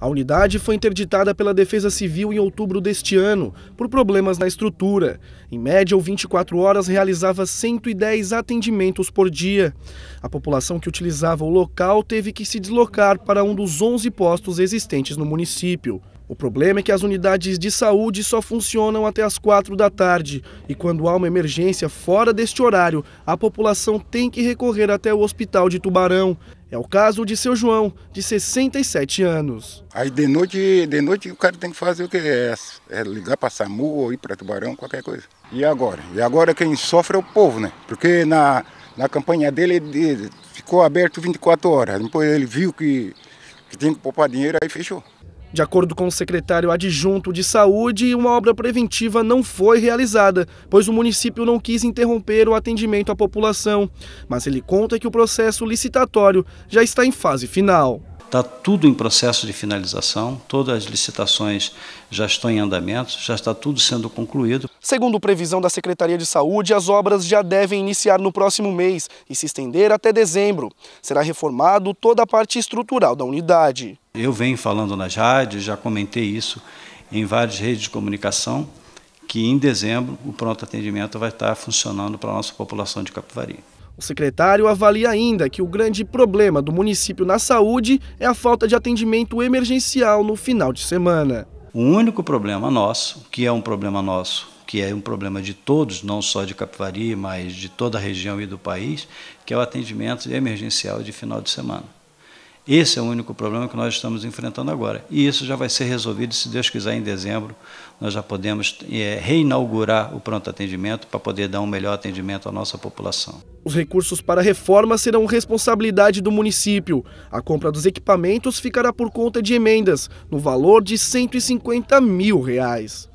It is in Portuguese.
A unidade foi interditada pela Defesa Civil em outubro deste ano, por problemas na estrutura. Em média, 24 horas realizava 110 atendimentos por dia. A população que utilizava o local teve que se deslocar para um dos 11 postos existentes no município. O problema é que as unidades de saúde só funcionam até as quatro da tarde e quando há uma emergência fora deste horário, a população tem que recorrer até o hospital de Tubarão. É o caso de seu João, de 67 anos. Aí de noite, de noite o cara tem que fazer o que é, é ligar para SAMU ou ir para Tubarão, qualquer coisa. E agora? E agora quem sofre é o povo, né? Porque na, na campanha dele ele ficou aberto 24 horas. Depois ele viu que, que tem que poupar dinheiro, aí fechou. De acordo com o secretário adjunto de saúde, uma obra preventiva não foi realizada, pois o município não quis interromper o atendimento à população. Mas ele conta que o processo licitatório já está em fase final. Está tudo em processo de finalização, todas as licitações já estão em andamento, já está tudo sendo concluído. Segundo previsão da Secretaria de Saúde, as obras já devem iniciar no próximo mês e se estender até dezembro. Será reformado toda a parte estrutural da unidade. Eu venho falando nas rádios, já comentei isso em várias redes de comunicação, que em dezembro o pronto atendimento vai estar funcionando para a nossa população de Capivari. O secretário avalia ainda que o grande problema do município na saúde é a falta de atendimento emergencial no final de semana. O único problema nosso, que é um problema nosso, que é um problema de todos, não só de Capivari, mas de toda a região e do país, que é o atendimento emergencial de final de semana. Esse é o único problema que nós estamos enfrentando agora. E isso já vai ser resolvido, se Deus quiser, em dezembro. Nós já podemos é, reinaugurar o pronto atendimento para poder dar um melhor atendimento à nossa população. Os recursos para a reforma serão responsabilidade do município. A compra dos equipamentos ficará por conta de emendas, no valor de 150 mil reais.